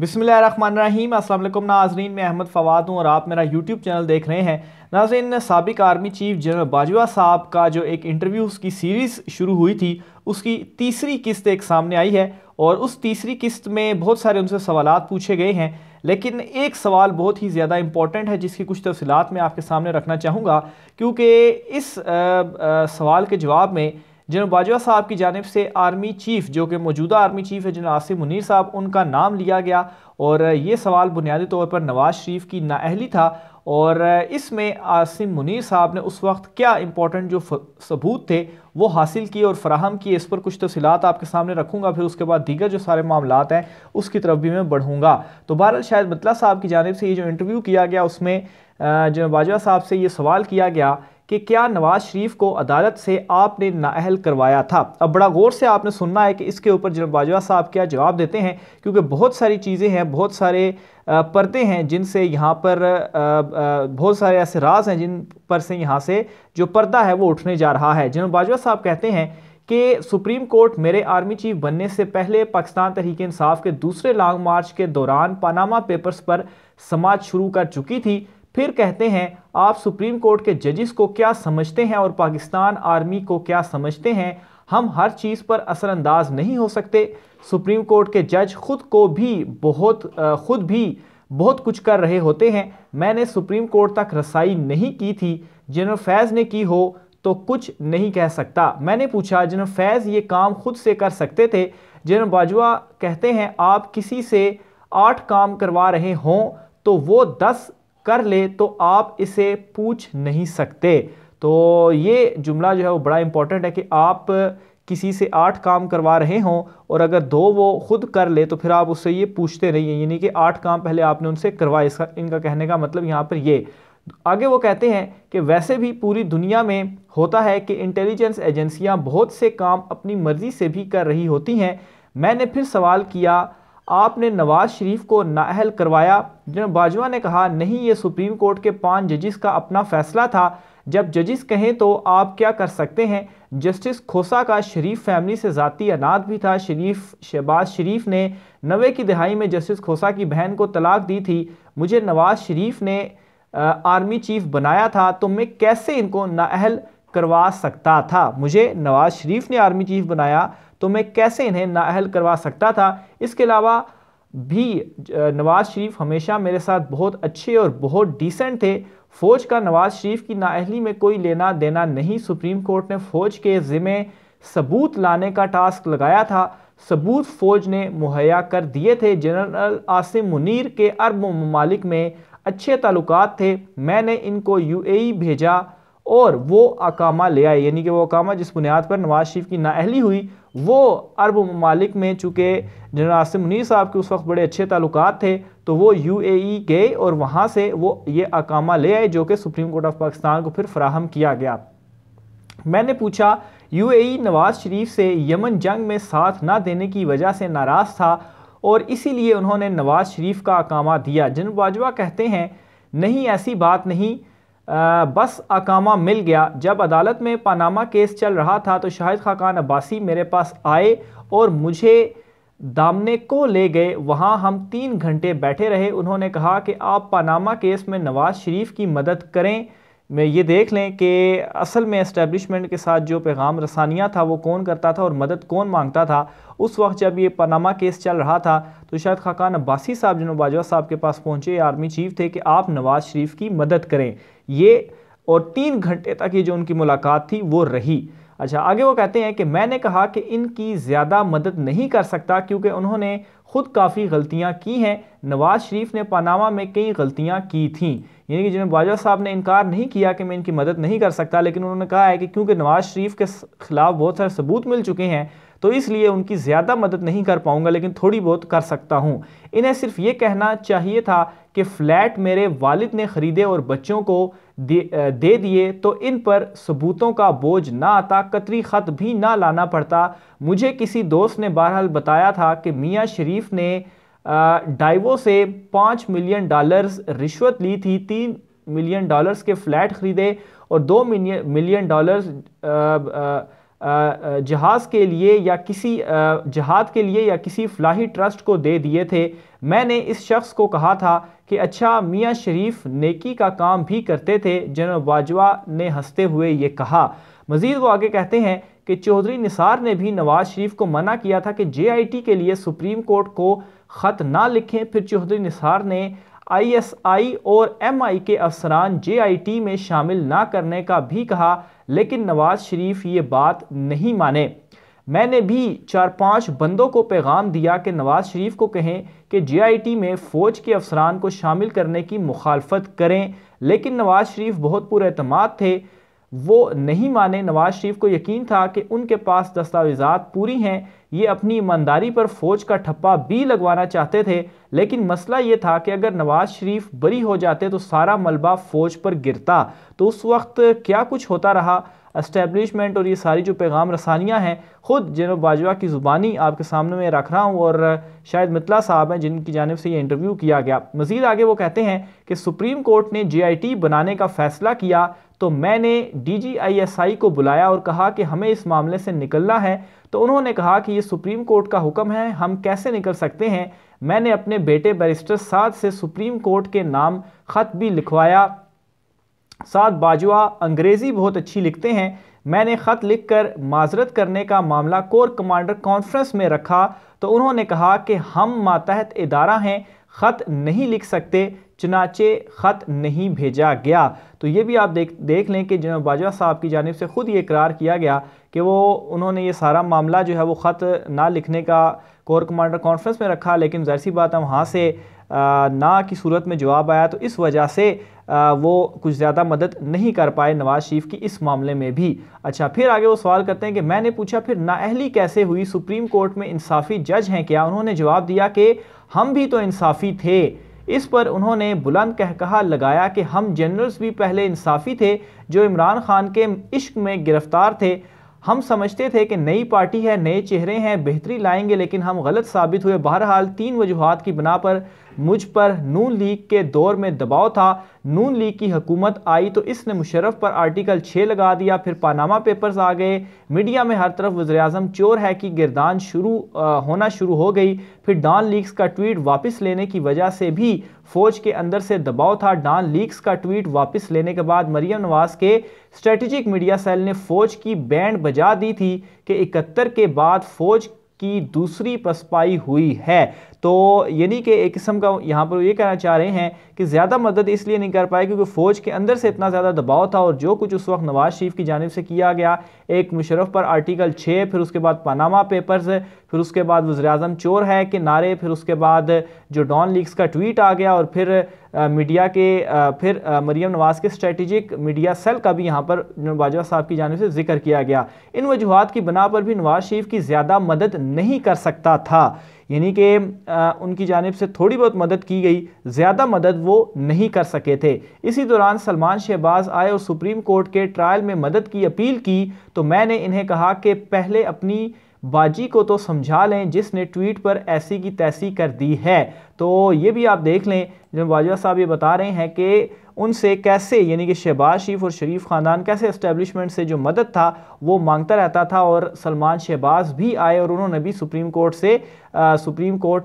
बिसमीम असल नाजरीन मैं अहमद फ़वाद हूँ और आप मेरा यूट्यूब चैनल देख रहे हैं नाजरीन सबक आर्मी चीफ जनरल बाजवा साहब का जो एक इंटरव्यू की सीरीज़ शुरू हुई थी उसकी तीसरी किस्त एक सामने आई है और उस तीसरी किस्त में बहुत सारे उनसे सवाल पूछे गए हैं लेकिन एक सवाल बहुत ही ज़्यादा इम्पॉर्टेंट है जिसकी कुछ तफसलत मैं आपके सामने रखना चाहूँगा क्योंकि इस आ, आ, सवाल के जवाब में जनरल बाजवा साहब की जानब से आर्मी चीफ जो कि मौजूदा आर्मी चीफ है जनरल आसिम मुनीर साहब उनका नाम लिया गया और ये सवाल बुनियादी तौर पर नवाज शरीफ की नाअहली था और इसमें आसिम मुनीर साहब ने उस वक्त क्या इंपॉर्टेंट जो सबूत थे वो हासिल किए और फराहम किए इस पर कुछ तफसीत आपके सामने रखूँगा फिर उसके बाद दीगर जो सारे मामला हैं उसकी तरफ भी मैं बढ़ूँगा तो बहरहाल शायद मतला साहब की जानब से ये जो इंटरव्यू किया गया उसमें जो बाजवा साहब से ये सवाल किया गया कि क्या नवाज शरीफ को अदालत से आपने नाअहल करवाया था अब बड़ा गौर से आपने सुनना है कि इसके ऊपर जनरल बाजवा साहब क्या जवाब देते हैं क्योंकि बहुत सारी चीज़ें हैं बहुत सारे पर्दे हैं जिनसे यहाँ पर बहुत सारे ऐसे राज हैं जिन पर से यहाँ से जो पर्दा है वो उठने जा रहा है जनरल बाजवा साहब कहते हैं कि सुप्रीम कोर्ट मेरे आर्मी चीफ बनने से पहले पाकिस्तान तहरीक इंसाफ के दूसरे लॉन्ग मार्च के दौरान पानामा पेपर्स पर समाज शुरू कर चुकी थी फिर कहते हैं आप सुप्रीम कोर्ट के जजिस को क्या समझते हैं और पाकिस्तान आर्मी को क्या समझते हैं हम हर चीज़ पर असरअंदाज नहीं हो सकते सुप्रीम कोर्ट के जज खुद को भी बहुत ख़ुद भी बहुत कुछ कर रहे होते हैं मैंने सुप्रीम कोर्ट तक रसाई नहीं की थी जनरल फैज़ ने की हो तो कुछ नहीं कह सकता मैंने पूछा जनरल फैज़ ये काम खुद से कर सकते थे जनरल बाजवा कहते हैं आप किसी से आठ काम करवा रहे हों तो वो दस कर ले तो आप इसे पूछ नहीं सकते तो ये जुमला जो है वो बड़ा इम्पॉर्टेंट है कि आप किसी से आठ काम करवा रहे हों और अगर दो वो खुद कर ले तो फिर आप उससे ये पूछते रहिए यानी कि आठ काम पहले आपने उनसे करवाए इसका इनका कहने का मतलब यहाँ पर ये आगे वो कहते हैं कि वैसे भी पूरी दुनिया में होता है कि इंटेलिजेंस एजेंसियाँ बहुत से काम अपनी मर्ज़ी से भी कर रही होती हैं मैंने फिर सवाल किया आपने नवाज शरीफ को नाअहल करवाया जनरल बाजवा ने कहा नहीं ये सुप्रीम कोर्ट के पांच जजिस का अपना फैसला था जब जजिस कहें तो आप क्या कर सकते हैं जस्टिस खोसा का शरीफ फैमिली से ज़ाती अनाथ भी था शरीफ शहबाज शरीफ ने नवे की दहाई में जस्टिस खोसा की बहन को तलाक दी थी मुझे नवाज शरीफ ने आर्मी चीफ बनाया था तो मैं कैसे इनको नाअहल करवा सकता था मुझे नवाज शरीफ ने आर्मी चीफ बनाया तो मैं कैसे इन्हें नाअहल करवा सकता था इसके अलावा भी नवाज़ शरीफ हमेशा मेरे साथ बहुत अच्छे और बहुत डिसेंट थे फ़ौज का नवाज़ शरीफ की नाअहली में कोई लेना देना नहीं सुप्रीम कोर्ट ने फ़ौज के ज़िम्मे सबूत लाने का टास्क लगाया था सबूत फ़ौज ने मुहैया कर दिए थे जनरल आसिम मुनीर के अरब ममालिक में अच्छे ताल्लुक थे मैंने इनको यूएई भेजा और वो अकामा ले आए यानी कि वो अकामा जिस बुनियाद पर नवाज शरीफ की नाअहली हुई वो अरब ममालिक में चूँकि जनरल आसिम मुनीर साहब के उस वक्त बड़े अच्छे ताल्लुक थे तो वो यू ए गए और वहाँ से वो ये अकामा ले आए जो कि सुप्रीम कोर्ट ऑफ पाकिस्तान को फिर फ्राहम किया गया मैंने पूछा यू ए नवाज शरीफ से यमन जंग में साथ ना देने की वजह से नाराज़ था और इसीलिए उन्होंने नवाज शरीफ का अकामा दिया जनरल बाजवा कहते हैं नहीं ऐसी बात नहीं आ, बस अकामा मिल गया जब अदालत में पानामा केस चल रहा था तो शाहिद खाकान अब्बासी मेरे पास आए और मुझे दामने को ले गए वहाँ हम तीन घंटे बैठे रहे उन्होंने कहा कि आप पानामा केस में नवाज़ शरीफ की मदद करें मैं ये देख लें कि असल में इस्टेबलिशमेंट के साथ जो पैगाम रसानिया था वो कौन करता था और मदद कौन मांगता था उस वक्त जब ये पनामा केस चल रहा था तो शायद खाकान अब्बासी साहब जनोब बाजवा साहब के पास पहुँचे आर्मी चीफ थे कि आप नवाज़ शरीफ की मदद करें ये और तीन घंटे तक ये जो उनकी मुलाकात थी वो रही अच्छा आगे वो कहते हैं कि मैंने कहा कि इनकी ज़्यादा मदद नहीं कर सकता क्योंकि उन्होंने खुद काफ़ी गलतियाँ की हैं नवाज शरीफ ने पानामा में कई गलतियां की थीं यानी कि जिन्हें बाजवा साहब ने इनकार नहीं किया कि मैं इनकी मदद नहीं कर सकता लेकिन उन्होंने कहा है कि क्योंकि नवाज शरीफ के खिलाफ बहुत सारे सबूत मिल चुके हैं तो इसलिए उनकी ज़्यादा मदद नहीं कर पाऊंगा लेकिन थोड़ी बहुत कर सकता हूँ इन्हें सिर्फ ये कहना चाहिए था कि फ़्लैट मेरे वालिद ने ख़रीदे और बच्चों को दे, दे दिए तो इन पर सबूतों का बोझ ना आता कतरी ख़त भी ना लाना पड़ता मुझे किसी दोस्त ने बहरहाल बताया था कि मियाँ शरीफ ने डाइवो से पाँच मिलियन डॉलर्स रिश्वत ली थी तीन मिलियन डॉलर्स के फ्लैट खरीदे और दो मिलियन डॉलर्स जहाज़ के लिए या किसी जहाज के लिए या किसी फलाही ट्रस्ट को दे दिए थे मैंने इस शख्स को कहा था कि अच्छा मियाँ शरीफ नेकी का काम भी करते थे जनरल बाजवा ने हंसते हुए ये कहा मज़ीद वो आगे कहते हैं कि चौधरी निसार ने भी नवाज़ शरीफ को मना किया था कि जे आई टी के लिए सुप्रीम कोर्ट को ख़त ना लिखें फिर चौधरी निसार ने आईएसआई और एमआई के अफसरान जेआईटी में शामिल ना करने का भी कहा लेकिन नवाज शरीफ ये बात नहीं माने मैंने भी चार पांच बंदों को पैगाम दिया कि नवाज शरीफ को कहें कि जेआईटी में फ़ौज के अफसरान को शामिल करने की मुखालफत करें लेकिन नवाज शरीफ बहुत पुरमाद थे वो नहीं माने नवाज शरीफ को यकीन था कि उनके पास दस्तावेज़ा पूरी हैं ये अपनी ईमानदारी पर फौज का ठप्पा भी लगवाना चाहते थे लेकिन मसला ये था कि अगर नवाज शरीफ बरी हो जाते तो सारा मलबा फौज पर गिरता तो उस वक्त क्या कुछ होता रहा इस्टेबलिशमेंट और ये सारी जो पैगाम रसानियाँ हैं ख़ुद जनब बाजवा की ज़ुबानी आपके सामने में रख रहा हूँ और शायद मितला साहब हैं जिनकी जानब से ये इंटरव्यू किया गया मज़ीद आगे वो कहते हैं कि सुप्रीम कोर्ट ने जे आई टी बनाने का फ़ैसला किया तो मैंने D G I S I को बुलाया और कहा कि हमें इस मामले से निकलना है तो उन्होंने कहा कि ये सुप्रीम कोर्ट का हुक्म है हम कैसे निकल सकते हैं मैंने अपने बेटे बैरिस्टर साध से सुप्रीम कोर्ट के नाम ख़त भी लिखवाया साथ बाजवा अंग्रेज़ी बहुत अच्छी लिखते हैं मैंने ख़त लिखकर माजरत करने का मामला कोर कमांडर कॉन्फ्रेंस में रखा तो उन्होंने कहा कि हम मातहत इदारा हैं ख़त नहीं लिख सकते चनाचे ख़त नहीं भेजा गया तो ये भी आप देख देख लें कि जनाब बाजवा साहब की जानब से ख़ुद ये करार किया गया कि वो उन्होंने ये सारा मामला जो है वो ख़त ना लिखने का कोर कमांडर कॉन्फ्रेंस में रखा लेकिन जहर सी बात है वहाँ से ना की सूरत में जवाब आया तो इस वजह से वो कुछ ज़्यादा मदद नहीं कर पाए नवाज शरीफ की इस मामले में भी अच्छा फिर आगे वो सवाल करते हैं कि मैंने पूछा फिर नाअहली कैसे हुई सुप्रीम कोर्ट में इंसाफी जज हैं क्या उन्होंने जवाब दिया कि हम भी तो इंसाफी थे इस पर उन्होंने बुलंद कह कहा लगाया कि हम जनरल्स भी पहले इंसाफी थे जो इमरान खान के इश्क में गिरफ्तार थे हम समझते थे कि नई पार्टी है नए चेहरे हैं बेहतरी लाएंगे लेकिन हम गलत साबित हुए बहरहाल तीन वजूहत की बिना पर मुझ पर नून लीग के दौर में दबाव था नून लीग की हकूमत आई तो इसने मुशरफ पर आर्टिकल छः लगा दिया फिर पानामा पेपर्स आ गए मीडिया में हर तरफ वजर अजम चोर है कि गिरदान शुरू होना शुरू हो गई फिर डॉन लीग्स का ट्वीट वापस लेने की वजह से भी फौज के अंदर से दबाव था डॉन लीग्स का ट्वीट वापस लेने के बाद मरीम नवाज के स्ट्रेटजिक मीडिया सेल ने फौज की बैंड बजा दी थी कि इकहत्तर के बाद फौज की दूसरी पसपाई हुई है तो यानी कि एक किस्म का यहाँ पर ये कहना चाह रहे हैं कि ज़्यादा मदद इसलिए नहीं कर पाए क्योंकि फ़ौज के अंदर से इतना ज़्यादा दबाव था और जो कुछ उस वक्त नवाज शरीफ की जानब से किया गया एक मुशरफ पर आर्टिकल छः फिर उसके बाद पानामा पेपर्स फिर उसके बाद वजर अजम चोर है कि नारे फिर उसके बाद जो डॉन लीग्स का ट्वीट आ गया और फिर आ, मीडिया के आ, फिर आ, मरीम नवाज़ के स्ट्रेटिजिक मीडिया सेल का भी यहाँ पर बाजवा साहब की जानब से जिक्र किया गया इन वजूहत की बना पर भी नवाज़ शरीफ की ज़्यादा मदद नहीं कर सकता था यानी कि उनकी जानब से थोड़ी बहुत मदद की गई ज़्यादा मदद वो नहीं कर सके थे इसी दौरान सलमान शहबाज आए और सुप्रीम कोर्ट के ट्रायल में मदद की अपील की तो मैंने इन्हें कहा कि पहले अपनी बाजी को तो समझा लें जिसने ट्वीट पर ऐसी की तैसी कर दी है तो ये भी आप देख लें जब वाजवा साहब ये बता रहे हैं कि उनसे कैसे यानी कि शहबाज शरीफ और शरीफ ख़ानदान कैसे इस्टेबलिशमेंट से जो मदद था वो मांगता रहता था और सलमान शहबाज भी आए और उन्होंने भी सुप्रीम कोर्ट से आ, सुप्रीम कोर्ट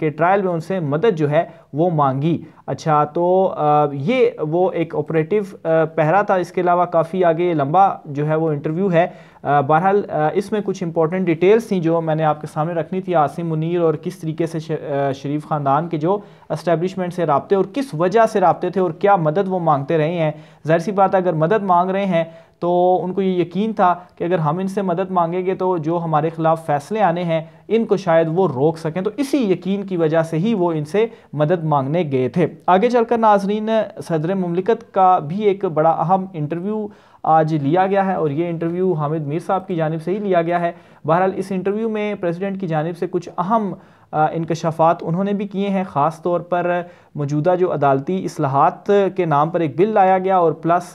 के ट्रायल में उनसे मदद जो है वो मांगी अच्छा तो आ, ये वो एक ऑपरेटिव पहरा था इसके अलावा काफ़ी आगे लंबा जो है वो इंटरव्यू है बहरहाल इसमें कुछ इंपॉर्टेंट डिटेल्स थी जो मैंने आपके सामने रखनी थी आसिम मुनीर और किस तरीके से शरीफ खान ख़ानदान के जो इस्टेब्लिशमेंट से रबते और किस वजह से रबते थे और क्या मदद वो मांगते रहे हैं ज़ाहिर सी बात है अगर मदद मांग रहे हैं तो उनको ये यकीन था कि अगर हम इनसे मदद मांगेंगे तो जो हमारे ख़िलाफ़ फ़ैसले आने हैं इनको शायद वो रोक सकें तो इसी यकीन की वजह से ही वो इनसे मदद मांगने गए थे आगे चलकर नाजरीन सदर ममलिकत का भी एक बड़ा अहम इंटरव्यू आज लिया गया है और ये इंटरव्यू हामिद मीर साहब की जानब से ही लिया गया है बहरहाल इस इंटरव्यू में प्रेसिडेंट की जानब से कुछ अहम इनकशाफात उन्होंने भी किए हैं ख़ास तौर पर मौजूदा जो अदालती असलाहत के नाम पर एक बिल लाया गया और प्लस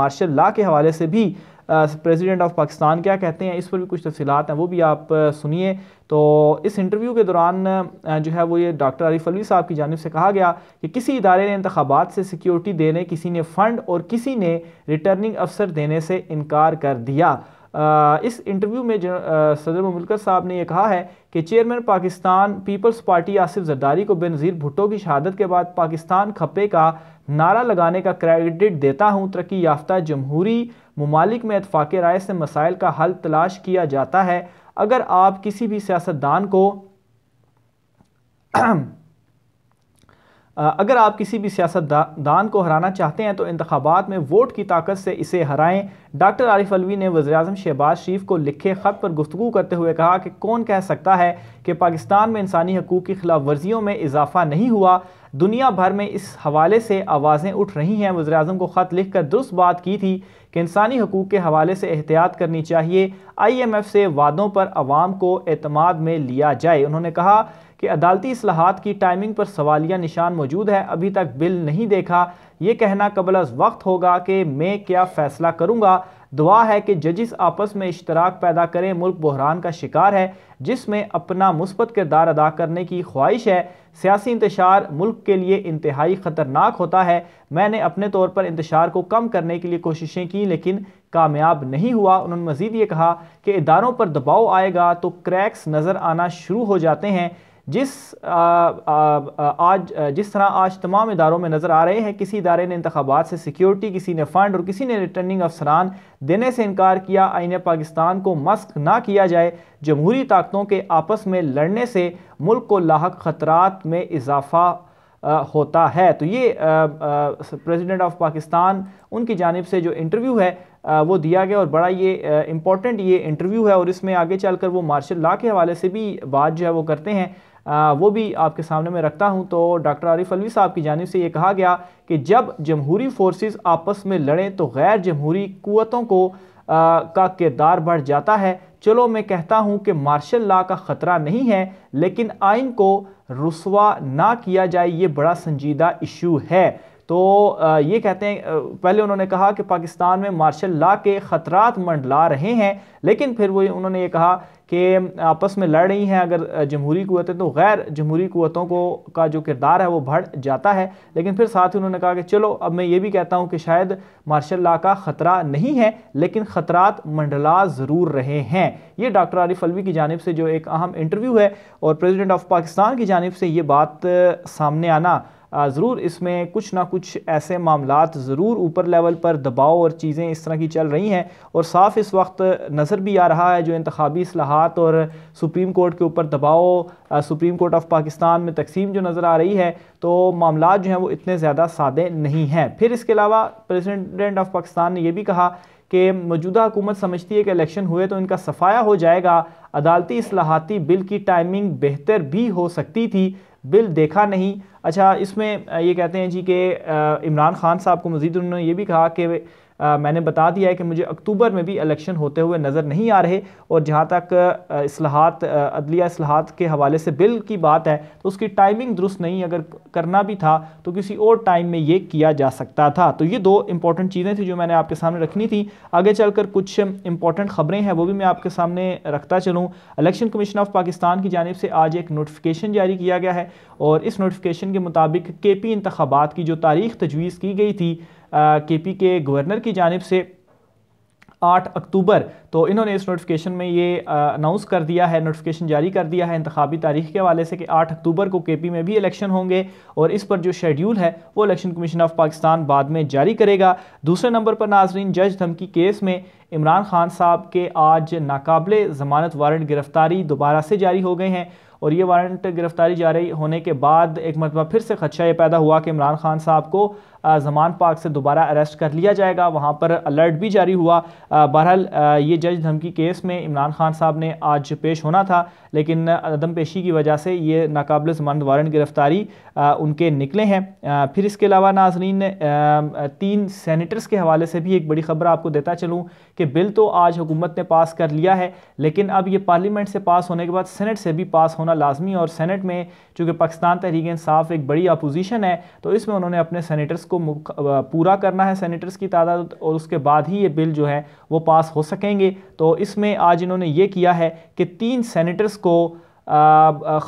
मार्शल ला के हवाले से भी प्रेसिडेंट ऑफ पाकिस्तान क्या कहते हैं इस पर भी कुछ तफसीत हैं वो भी आप सुनिए तो इस इंटरव्यू के दौरान जो है वो ये डॉक्टर आरिफ अलवी साहब की जानब से कहा गया कि किसी इदारे ने इंतबात से सिक्योरिटी देने किसी ने फ़ंड और किसी ने रिटर्निंग अफसर देने से इनकार कर दिया इस इंटरव्यू में सदर ममलकर साहब ने यह कहा है कि चेयरमैन पाकिस्तान पीपल्स पार्टी आसिफ जरदारी को बेनज़ीर भुट्टो की शहादत के बाद पाकिस्तान खपे का नारा लगाने का क्रेडिट देता हूँ तरक्की याफ्ता जमहूरी ममालिक में इतफाक़ राय से मसाइल का हल तलाश किया जाता है अगर आप किसी भी सियासतदान को अगर आप किसी भी सियासत दा, दान को हराना चाहते हैं तो इंतबात में वोट की ताकत से इसे हराएं डॉक्टर आरिफ अलवी ने वजे अजम शहबाज शरीफ को लिखे ख़त पर गुफ्तु करते हुए कहा कि कौन कह सकता है कि पाकिस्तान में इंसानी हकूक़ की खिलाफ वर्जियों में इजाफा नहीं हुआ दुनिया भर में इस हवाले से आवाज़ें उठ रही हैं वजे अजम को ख़त लिख कर दुरुस्त बात की थी कि इंसानी हकूक़ के हवाले से एहतियात करनी चाहिए आई एम एफ़ से वादों पर आवाम को अतमाद में लिया जाए उन्होंने कहा कि अदालती असलाहत की टाइमिंग पर सवालिया निशान मौजूद है अभी तक बिल नहीं देखा ये कहना कबल अज वक्त होगा कि मैं क्या फ़ैसला करूँगा दुआ है कि जजिस आपस में इश्तराक पैदा करें मुल्क बहरान का शिकार है जिसमें अपना मुस्बत किरदार अदा करने की ख्वाहिश है सियासी इंतशार मुल्क के लिए इंतहाई ख़तरनाक होता है मैंने अपने तौर पर इंतशार को कम करने के लिए कोशिशें की लेकिन कामयाब नहीं हुआ उन्होंने मज़ीद ये कहा कि इदारों पर दबाव आएगा तो क्रैक्स नज़र आना शुरू हो जाते हैं जिस आ, आ, आज जिस तरह आज तमाम इदारों में नज़र आ रहे हैं किसी इदारे ने इंतबात से सिक्योरिटी किसी ने फ़ंड और किसी ने रिटर्निंग अफसरान देने से इनकार किया आइन पाकिस्तान को मस्क ना किया जाए जमहूरी ताकतों के आपस में लड़ने से मुल्क को लाक ख़तरात में इजाफा होता है तो ये प्रेसिडेंट ऑफ पाकिस्तान उनकी जानब से जो इंटरव्यू है वो दिया गया और बड़ा ये इम्पॉर्टेंट ये इंटरव्यू है और इसमें आगे चलकर वो मार्शल ला के हवाले से भी बात जो है वो करते हैं आ, वो भी आपके सामने मैं रखता हूं तो डॉक्टर आरिफ अलवी साहब की जानब से ये कहा गया कि जब जमहूरी फोर्सेस आपस में लड़ें तो गैर जमहूरी कुतों को आ, का किरदार बढ़ जाता है चलो मैं कहता हूं कि मार्शल ला का ख़तरा नहीं है लेकिन आइन को रसवा ना किया जाए ये बड़ा संजीदा इशू है तो ये कहते हैं पहले उन्होंने कहा कि पाकिस्तान में मार्शल ला के ख़तरात मंडला रहे हैं लेकिन फिर वो उन्होंने ये कहा कि आपस में लड़ रही हैं अगर जमहूरी कुतें तो गैर जमहूरी कुतों को का जो किरदार है वो बढ़ जाता है लेकिन फिर साथ ही उन्होंने कहा कि चलो अब मैं ये भी कहता हूँ कि शायद मार्शल ला का ख़तरा नहीं है लेकिन ख़तरात मंडला ज़रूर रहे हैं ये डॉक्टर आरिफ अलवी की जानब से जो एक अहम इंटरव्यू है और प्रेजिडेंट ऑफ पाकिस्तान की जानब से ये बात सामने आना ज़रूर इसमें कुछ ना कुछ ऐसे मामला ज़रूर ऊपर लेवल पर दबाव और चीज़ें इस तरह की चल रही हैं और साफ इस वक्त नज़र भी आ रहा है जो इंतबी असलाहत और सुप्रीम कोर्ट के ऊपर दबाव सुप्रीम कोर्ट ऑफ पाकिस्तान में तकसीम जो नज़र आ रही है तो मामला जो हैं वो इतने ज़्यादा सादे नहीं हैं फिर इसके अलावा प्रेसिडेंट ऑफ पाकिस्तान ने यह भी कहा कि मौजूदा हुकूमत समझती है कि इलेक्शन हुए तो इनका सफाया हो जाएगा अदालती असलाहती बिल की टाइमिंग बेहतर भी हो सकती थी बिल देखा नहीं अच्छा इसमें ये कहते हैं जी कि इमरान खान साहब को मजीद उन्होंने ये भी कहा कि मैंने बता दिया है कि मुझे अक्टूबर में भी इलेक्शन होते हुए नज़र नहीं आ रहे और जहाँ तक असलाहत अदलिया असलाहत के हवाले से बिल की बात है तो उसकी टाइमिंग दुरुस्त नहीं अगर करना भी था तो किसी और टाइम में ये किया जा सकता था तो ये दो इंपॉर्टेंट चीज़ें थी जो मैंने आपके सामने रखनी थी आगे चलकर कुछ इंपॉर्टेंट खबरें हैं वो भी मैं आपके सामने रखता चलूँ इलेक्शन कमीशन ऑफ पाकिस्तान की जानब से आज एक नोटिफिकेशन जारी किया गया है और इस नोटिफिकेशन के मुताबिक के पी इंतबात की जो तारीख तजवीज़ की गई थी केपी के गवर्नर की जानब से 8 अक्टूबर तो इन्होंने इस नोटिफिकेशन में ये अनाउंस कर दिया है नोटिफिकेशन जारी कर दिया है इंतबी तारीख के हवाले से कि 8 अक्टूबर को केपी में भी इलेक्शन होंगे और इस पर जो शेड्यूल है वो इलेक्शन कमीशन ऑफ पाकिस्तान बाद में जारी करेगा दूसरे नंबर पर नाजरीन जज धमकी केस में इमरान खान साहब के आज नाकबले ज़मानत वारंट गिरफ़्तारी दोबारा से जारी हो गए हैं और ये वारंट गिरफ़्तारी जारी होने के बाद एक मरतबा फिर से खदशा ये पैदा हुआ कि इमरान खान साहब को जमान पाक से दोबारा अरेस्ट कर लिया जाएगा वहाँ पर अलर्ट भी जारी हुआ बहरहाल ये जज धमकी केस में इमरान खान साहब ने आज पेश होना था लेकिन अदम पेशी की वजह से ये नाकबिल जमानत वारंट गिरफ्तारी उनके निकले हैं फिर इसके अलावा नाजरीन तीन सैनिटर्स के हवाले से भी एक बड़ी खबर आपको देता चलूँ कि बिल तो आज हुकूमत ने पास कर लिया है लेकिन अब ये पार्लियामेंट से पास होने के बाद सेनेट से भी पास होना लाजमी और सेनेट में चूँकि पाकिस्तान तहरीक इंसाफ एक बड़ी अपोजिशन है तो इसमें उन्होंने अपने सैनिटर्स को पूरा करना है सेनेटर्स की तादाद और उसके बाद ही ये बिल जो है वो पास हो सकेंगे तो इसमें आज इन्होंने ये किया है कि तीन सेनेटर्स को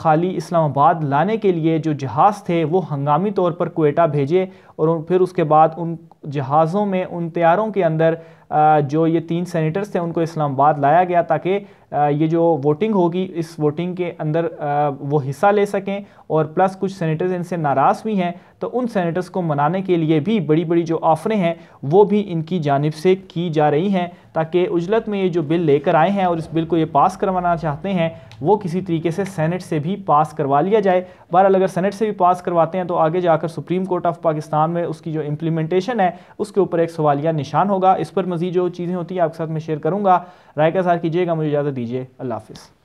खाली इस्लामाबाद लाने के लिए जो जहाज़ थे वो हंगामी तौर पर कोयटा भेजे और फिर उसके बाद उन जहाज़ों में उन तैयारों के अंदर जो ये तीन सेनेटर्स थे उनको इस्लामाबाद लाया गया ताकि ये जो वोटिंग होगी इस वोटिंग के अंदर वो हिस्सा ले सकें और प्लस कुछ सेनेटर्स इनसे नाराज़ भी हैं तो उन सेनेटर्स को मनाने के लिए भी बड़ी बड़ी जो ऑफरें हैं वो भी इनकी जानब से की जा रही हैं ताकि उजलत में ये जो बिल लेकर आए हैं और इस बिल को ये पास करवाना चाहते हैं वो किसी तरीके से सेनेट से भी पास करवा लिया जाए बहरहाल अगर सेनेट से भी पास करवाते हैं तो आगे जाकर सुप्रीम कोर्ट ऑफ पाकिस्तान में उसकी जो इम्प्लीमेंटेशन है उसके ऊपर एक सवालिया निशान होगा इस पर मजीद मजीद जो चीज़ें होती हैं आपके साथ मैं शेयर करूँगा राय का सार कीजिएगा मुझे इजाज़त दीजिए अल्लाह हाफिज़